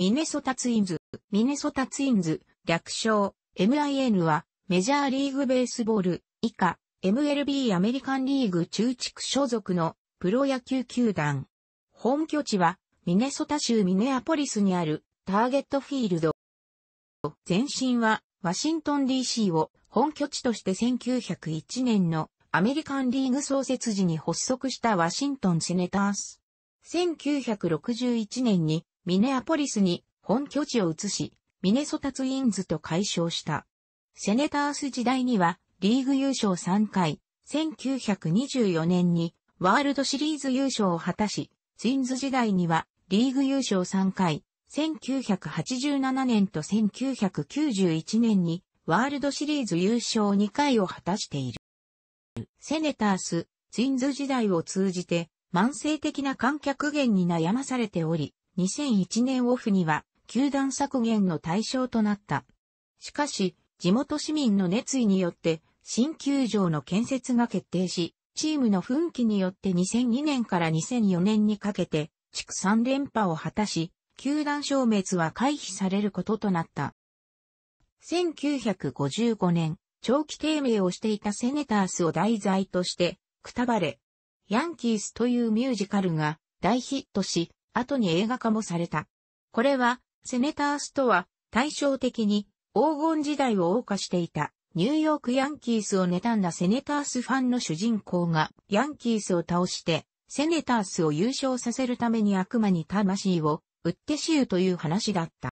ミネソタツインズ、ミネソタツインズ、略称、MIN は、メジャーリーグベースボール、以下、MLB アメリカンリーグ中地区所属の、プロ野球球団。本拠地は、ミネソタ州ミネアポリスにある、ターゲットフィールド。前身は、ワシントン DC を本拠地として1901年のアメリカンリーグ創設時に発足したワシントンセネタース。1961年にミネアポリスに本拠地を移し、ミネソタツインズと解消した。セネタース時代にはリーグ優勝3回、1924年にワールドシリーズ優勝を果たし、ツインズ時代にはリーグ優勝3回、1987年と1991年にワールドシリーズ優勝2回を果たしている。セネタース、ツインズ時代を通じて慢性的な観客源に悩まされており、2001年オフには、球団削減の対象となった。しかし、地元市民の熱意によって、新球場の建設が決定し、チームの奮起によって2002年から2004年にかけて、地区3連覇を果たし、球団消滅は回避されることとなった。1955年、長期低迷をしていたセネタースを題材として、くたばれ、ヤンキースというミュージカルが大ヒットし、後に映画化もされた。これは、セネタースとは、対照的に、黄金時代を謳歌していた、ニューヨークヤンキースを妬んだセネタースファンの主人公が、ヤンキースを倒して、セネタースを優勝させるために悪魔に魂を、売って死ゆという話だった。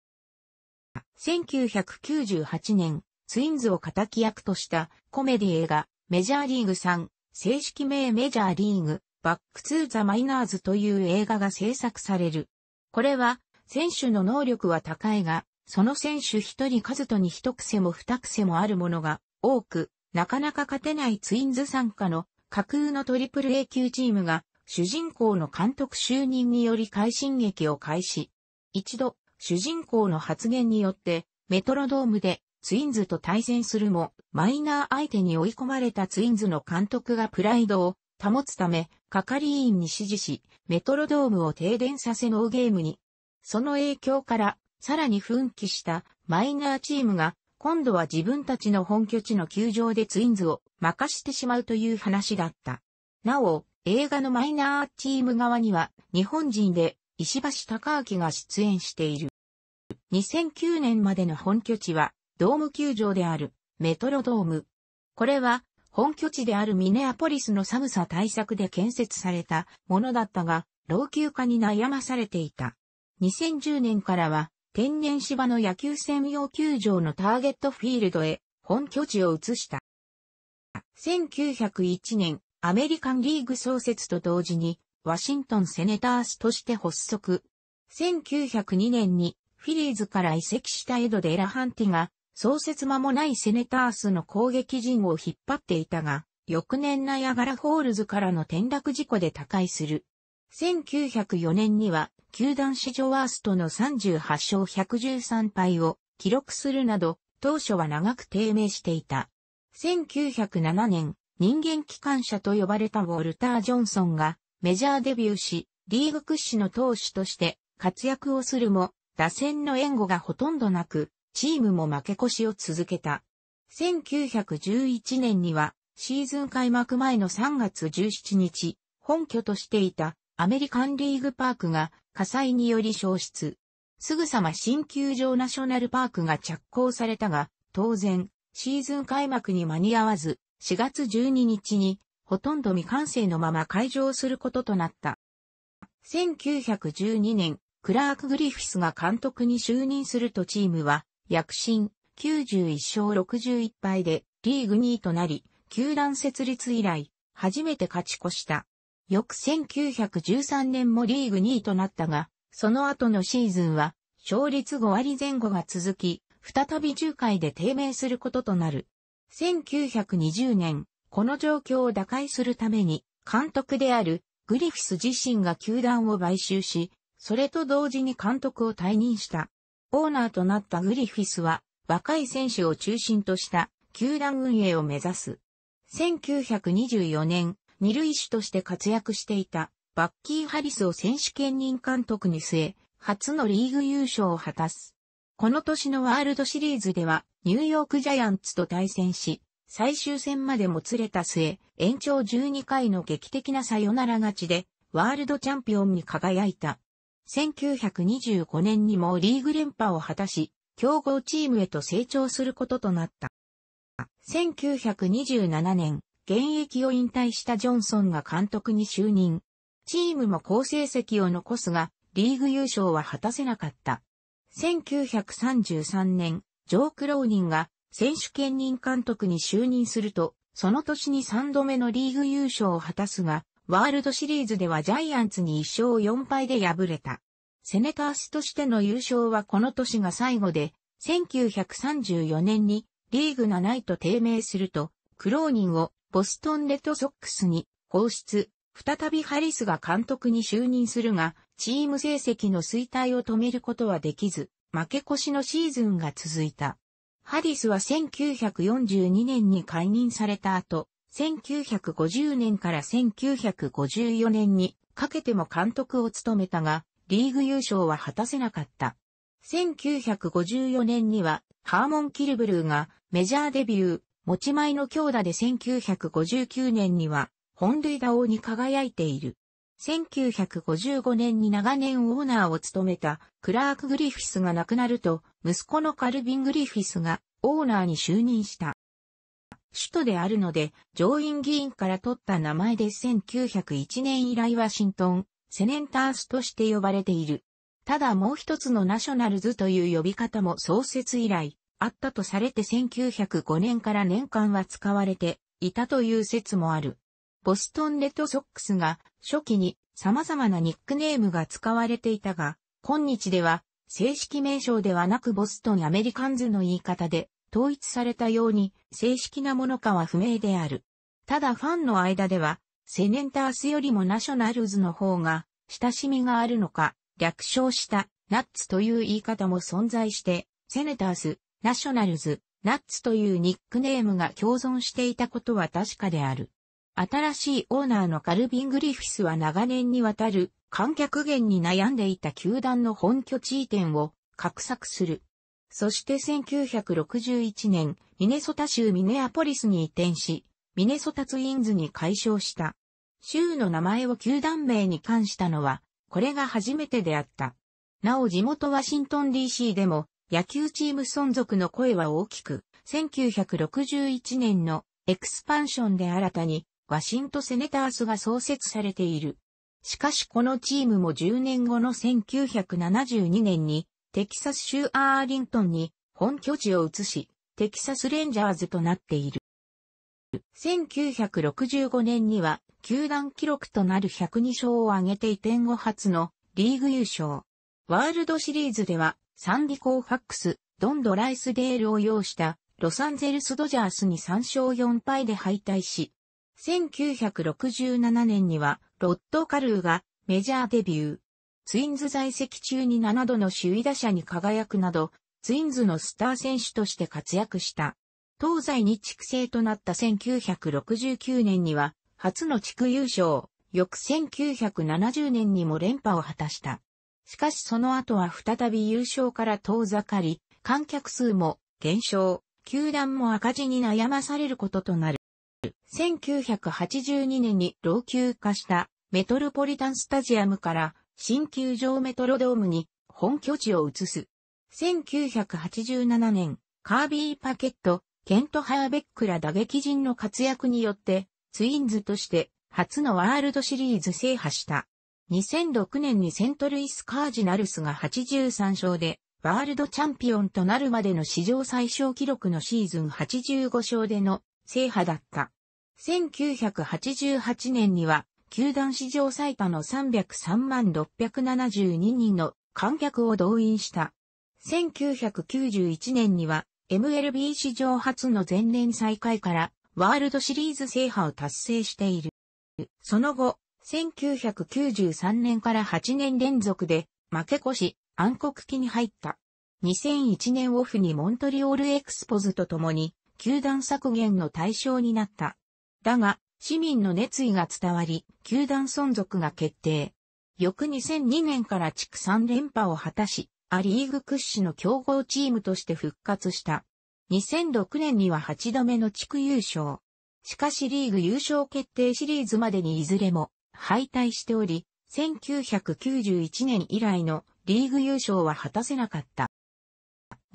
1998年、ツインズを仇役としたコメディ映画、メジャーリーグ3、正式名メジャーリーグバックツーザマイナーズという映画が制作される。これは、選手の能力は高いが、その選手一人数とに一癖も二癖もあるものが多く、なかなか勝てないツインズ参加の架空のトリプル A 級チームが、主人公の監督就任により快進撃を開始。一度、主人公の発言によって、メトロドームでツインズと対戦するも、マイナー相手に追い込まれたツインズの監督がプライドを保つため、係員に指示し、メトロドームを停電させノーゲームに。その影響から、さらに奮起したマイナーチームが、今度は自分たちの本拠地の球場でツインズを任してしまうという話だった。なお、映画のマイナーチーム側には、日本人で石橋貴明が出演している。2009年までの本拠地は、ドーム球場である、メトロドーム。これは、本拠地であるミネアポリスの寒さ対策で建設されたものだったが、老朽化に悩まされていた。2010年からは、天然芝の野球専用球場のターゲットフィールドへ本拠地を移した。1901年、アメリカンリーグ創設と同時に、ワシントンセネタースとして発足。1902年にフィリーズから移籍したエド・デ・ラハンティが創設間もないセネタースの攻撃陣を引っ張っていたが、翌年ナヤガラホールズからの転落事故で他界する。1904年には、球団史上ワーストの38勝113敗を記録するなど、当初は長く低迷していた。1907年、人間機関車と呼ばれたウォルター・ジョンソンがメジャーデビューし、リーグ屈指の投手として活躍をするも、打線の援護がほとんどなく、チームも負け越しを続けた。1911年には、シーズン開幕前の3月17日、本拠としていたアメリカンリーグパークが火災により消失。すぐさま新球場ナショナルパークが着工されたが、当然、シーズン開幕に間に合わず、4月12日に、ほとんど未完成のまま開場することとなった。1912年、クラーク・グリフィスが監督に就任するとチームは、躍進、91勝61敗でリーグ2位となり、球団設立以来、初めて勝ち越した。翌1913年もリーグ2位となったが、その後のシーズンは、勝率5割前後が続き、再び10回で低迷することとなる。1920年、この状況を打開するために、監督であるグリフィス自身が球団を買収し、それと同時に監督を退任した。オーナーとなったグリフィスは、若い選手を中心とした球団運営を目指す。1924年、二塁手として活躍していたバッキー・ハリスを選手兼任監督に据え、初のリーグ優勝を果たす。この年のワールドシリーズでは、ニューヨークジャイアンツと対戦し、最終戦までもつれた末、延長12回の劇的なサヨナラ勝ちで、ワールドチャンピオンに輝いた。1925年にもリーグ連覇を果たし、強豪チームへと成長することとなった。1927年、現役を引退したジョンソンが監督に就任。チームも好成績を残すが、リーグ優勝は果たせなかった。1933年、ジョー・クローニンが選手兼任監督に就任すると、その年に3度目のリーグ優勝を果たすが、ワールドシリーズではジャイアンツに1勝4敗で敗れた。セネタースとしての優勝はこの年が最後で、1934年にリーグ7位と低迷すると、クローニンをボストンレッドソックスに放出、再びハリスが監督に就任するが、チーム成績の衰退を止めることはできず、負け越しのシーズンが続いた。ハリスは1942年に解任された後、1950年から1954年にかけても監督を務めたが、リーグ優勝は果たせなかった。1954年には、ハーモン・キルブルーがメジャーデビュー、持ち前の強打で1959年には、本塁打王に輝いている。1955年に長年オーナーを務めたクラーク・グリフィスが亡くなると、息子のカルビン・グリフィスがオーナーに就任した。首都であるので、上院議員から取った名前で1901年以来ワシントン、セネンタースとして呼ばれている。ただもう一つのナショナルズという呼び方も創設以来、あったとされて1905年から年間は使われていたという説もある。ボストンレッドソックスが初期に様々なニックネームが使われていたが、今日では正式名称ではなくボストンアメリカンズの言い方で統一されたように正式なものかは不明である。ただファンの間では、セネンタースよりもナショナルズの方が親しみがあるのか、略称したナッツという言い方も存在して、セネタース、ナショナルズ、ナッツというニックネームが共存していたことは確かである。新しいオーナーのカルビン・グリフィスは長年にわたる観客源に悩んでいた球団の本拠地移転を画策する。そして1961年、ミネソタ州ミネアポリスに移転し、ミネソタツインズに解消した。州の名前を球団名に冠したのは、これが初めてであった。なお地元ワシントン DC でも、野球チーム存続の声は大きく、1961年のエクスパンションで新たに、ワシントセネタースが創設されている。しかしこのチームも10年後の1972年にテキサス州アーリントンに本拠地を移し、テキサスレンジャーズとなっている。1965年には、球団記録となる102勝を挙げて移転後初のリーグ優勝。ワールドシリーズでは、サンディ・コーファックス、ドン・ドライスデールを擁したロサンゼルス・ドジャースに3勝4敗で敗退し、1967年にはロッド・カルーがメジャーデビュー。ツインズ在籍中に7度の首位打者に輝くなど、ツインズのスター選手として活躍した。東西に地区制となった1969年には、初の地区優勝、翌1970年にも連覇を果たした。しかしその後は再び優勝から遠ざかり、観客数も減少、球団も赤字に悩まされることとなる。1982年に老朽化したメトロポリタンスタジアムから新球場メトロドームに本拠地を移す。1987年、カービー・パケット、ケント・ハーベックら打撃陣の活躍によって、ツインズとして初のワールドシリーズ制覇した。2006年にセントルイス・カージナルスが83勝で、ワールドチャンピオンとなるまでの史上最小記録のシーズン85勝での制覇だった。1988年には球団史上最多の303万672人の観客を動員した。1991年には MLB 史上初の前年再開からワールドシリーズ制覇を達成している。その後、1993年から8年連続で負け越し暗黒期に入った。2001年オフにモントリオールエクスポズと共に球団削減の対象になった。だが、市民の熱意が伝わり、球団存続が決定。翌2002年から地区3連覇を果たし、アリーグ屈指の強豪チームとして復活した。2006年には8度目の地区優勝。しかしリーグ優勝決定シリーズまでにいずれも敗退しており、1991年以来のリーグ優勝は果たせなかった。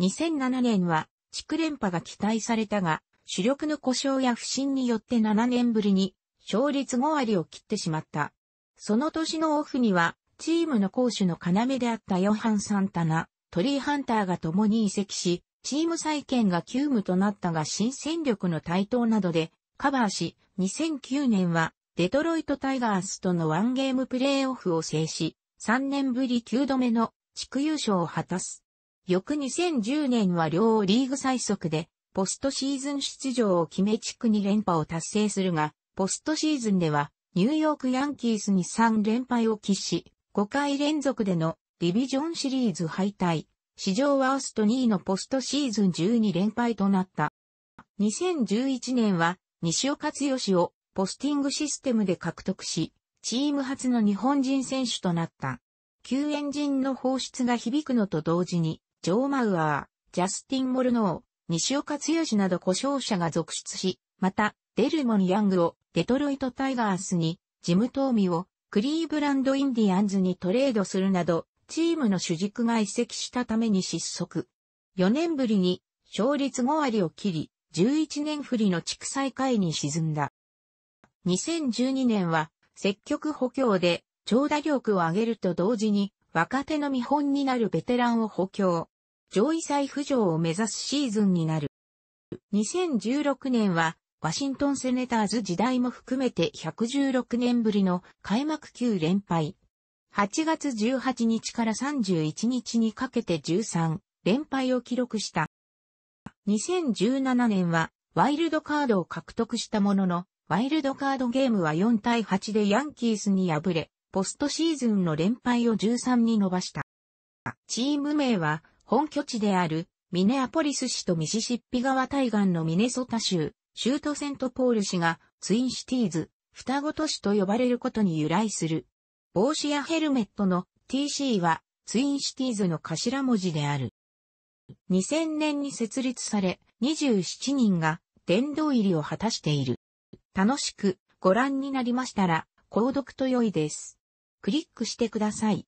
2007年は地区連覇が期待されたが、主力の故障や不振によって7年ぶりに勝率5割を切ってしまった。その年のオフには、チームの攻守の要であったヨハン・サンタナ、トリー・ハンターが共に移籍し、チーム再建が急務となったが新戦力の台頭などでカバーし、2009年はデトロイト・タイガースとのワンゲームプレーオフを制し、3年ぶり9度目の地区優勝を果たす。翌2010年は両リーグ最速でポストシーズン出場を決め地区2連覇を達成するが、ポストシーズンでは、ニューヨークヤンキースに3連敗を喫し、5回連続でのディビジョンシリーズ敗退、史上ワースト2位のポストシーズン12連敗となった。2011年は、西尾勝義をポスティングシステムで獲得し、チーム初の日本人選手となった。救援陣の放出が響くのと同時に、ジョー・マウアー、ジャスティン・モルノー、西岡剛など故障者が続出し、また、デルモン・ヤングをデトロイト・タイガースに、ジム・トーミをクリーブランド・インディアンズにトレードするなど、チームの主軸が移籍したために失速。4年ぶりに勝率5割を切り、11年振りの地区再開に沈んだ。2012年は積極補強で長打力を上げると同時に若手の見本になるベテランを補強。上位再浮上を目指すシーズンになる。2016年は、ワシントンセネターズ時代も含めて116年ぶりの開幕9連敗。8月18日から31日にかけて13連敗を記録した。2017年はワイルドカードを獲得したものの、ワイルドカードゲームは4対8でヤンキースに敗れ、ポストシーズンの連敗を13に伸ばした。チーム名は本拠地であるミネアポリス市とミシシッピ川対岸のミネソタ州、州都セントポール市がツインシティーズ、双子都市と呼ばれることに由来する。帽子やヘルメットの TC はツインシティーズの頭文字である。2000年に設立され、27人が殿堂入りを果たしている。楽しくご覧になりましたら、購読と良いです。クリックしてください。